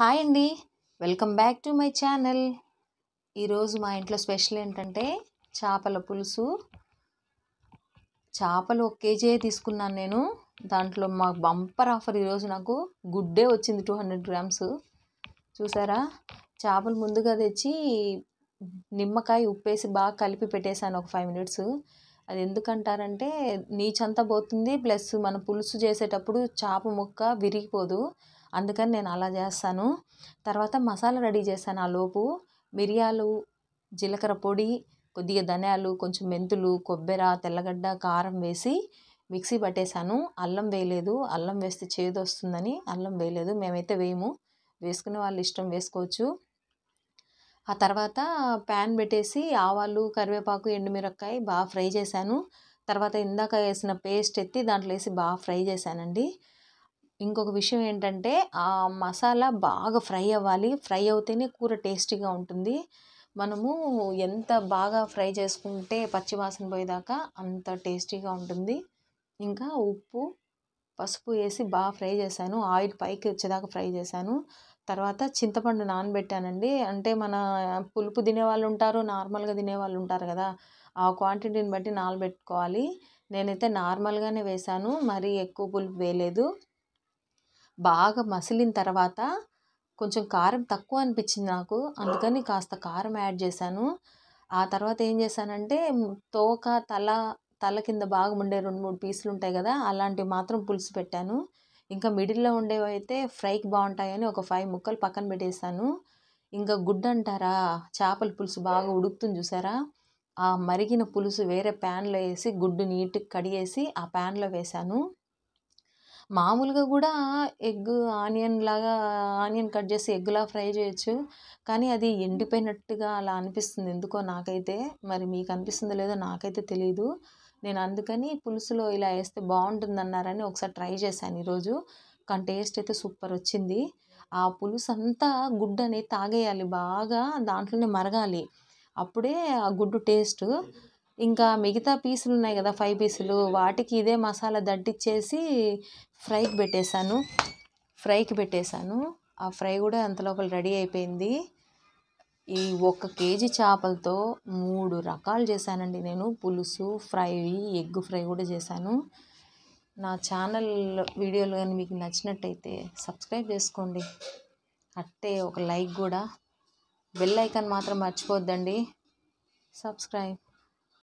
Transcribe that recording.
hi అండి welcome back to my channel ఈరోజు మా ఇంట్లో స్పెషల్ ఏంటంటే చేపల పులుసు చేపలు ఒక కేజీ తీసుకున్నాను నేను దాంట్లో మా బంపర్ ఆఫర్ ఈరోజు నాకు గుడ్డే వచ్చింది టూ హండ్రెడ్ గ్రామ్స్ చూసారా చేపలు ముందుగా తెచ్చి నిమ్మకాయ ఉప్పేసి బాగా కలిపి పెట్టేశాను ఒక ఫైవ్ మినిట్స్ అది ఎందుకంటారంటే నీచంతా పోతుంది ప్లస్ మన పులుసు చేసేటప్పుడు చేప ముక్క విరిగిపోదు అందుకని నేను అలా చేస్తాను తర్వాత మసాలా రెడీ చేశాను ఆ లోపు మిరియాలు జీలకర్ర పొడి కొద్దిగా ధనియాలు కొంచెం మెంతులు కొబ్బెర తెల్లగడ్డ కారం వేసి మిక్సీ పట్టేశాను అల్లం వేయలేదు అల్లం వేస్తే చేదు వస్తుందని అల్లం వేయలేదు మేమైతే వేయము వేసుకునే వాళ్ళు ఇష్టం వేసుకోవచ్చు ఆ తర్వాత ప్యాన్ పెట్టేసి ఆవాలు కరివేపాకు ఎండుమిరపకాయ బాగా ఫ్రై చేశాను తర్వాత ఇందాక వేసిన పేస్ట్ ఎత్తి దాంట్లో వేసి బాగా ఫ్రై చేశానండి ఇంకొక విషయం ఏంటంటే ఆ మసాలా బాగా ఫ్రై అవ్వాలి ఫ్రై అవుతేనే కూర టేస్టీగా ఉంటుంది మనము ఎంత బాగా ఫ్రై చేసుకుంటే పచ్చివాసన పోయేదాకా అంత టేస్టీగా ఉంటుంది ఇంకా ఉప్పు పసుపు వేసి బాగా ఫ్రై చేశాను ఆయిల్ పైకి వచ్చేదాకా ఫ్రై చేశాను తర్వాత చింతపండు నానబెట్టానండి అంటే మన పులుపు తినేవాళ్ళు ఉంటారు నార్మల్గా తినేవాళ్ళు ఉంటారు కదా ఆ క్వాంటిటీని బట్టి నానబెట్టుకోవాలి నేనైతే నార్మల్గానే వేశాను మరీ ఎక్కువ పులుపు వేయలేదు బాగా మసిలిన తర్వాత కొంచెం కారం తక్కువ అనిపించింది నాకు అందుకని కాస్త కారం యాడ్ చేశాను ఆ తర్వాత ఏం చేశానంటే తోక తల తల కింద బాగా ఉండే రెండు మూడు పీసులు ఉంటాయి కదా అలాంటివి మాత్రం పులుసు పెట్టాను ఇంకా మిడిల్లో ఉండేవి అయితే ఫ్రైకి బాగుంటాయని ఒక ఫైవ్ ముక్కలు పక్కన పెట్టేశాను ఇంకా గుడ్డు అంటారా చేపల పులుసు బాగా ఉడుకుతుంది చూసారా ఆ మరిగిన పులుసు వేరే ప్యాన్లో వేసి గుడ్డు నీట్గా కడిగేసి ఆ ప్యాన్లో వేశాను మామూలుగా కూడా ఎగ్ ఆనియన్ లాగా ఆనియన్ కట్ చేసి ఎగ్లా ఫ్రై చేయొచ్చు కానీ అది ఎండిపోయినట్టుగా అలా అనిపిస్తుంది ఎందుకో నాకైతే మరి మీకు అనిపిస్తుందో లేదో నాకైతే తెలియదు నేను అందుకని పులుసులో ఇలా వేస్తే బాగుంటుంది అన్నారని ఒకసారి ట్రై చేశాను ఈరోజు కానీ టేస్ట్ అయితే సూపర్ వచ్చింది ఆ పులుసు అంతా గుడ్డు అనేది తాగేయాలి బాగా దాంట్లోనే మరగాలి అప్పుడే ఆ గుడ్డు టేస్ట్ ఇంకా మిగతా పీసులు ఉన్నాయి కదా ఫైవ్ పీసులు వాటికి ఇదే మసాలా దడ్డిచ్చేసి ఫ్రైకి పెట్టేశాను ఫ్రైకి పెట్టేశాను ఆ ఫ్రై కూడా అంత లోపల రెడీ అయిపోయింది ఈ ఒక్క కేజీ చేపలతో మూడు రకాలు చేశానండి నేను పులుసు ఫ్రై ఎగ్ ఫ్రై కూడా చేశాను నా ఛానల్ వీడియోలు కానీ మీకు నచ్చినట్టయితే సబ్స్క్రైబ్ చేసుకోండి అట్టే ఒక లైక్ కూడా బెల్ ఐకాన్ మాత్రం మర్చిపోద్దండి సబ్స్క్రైబ్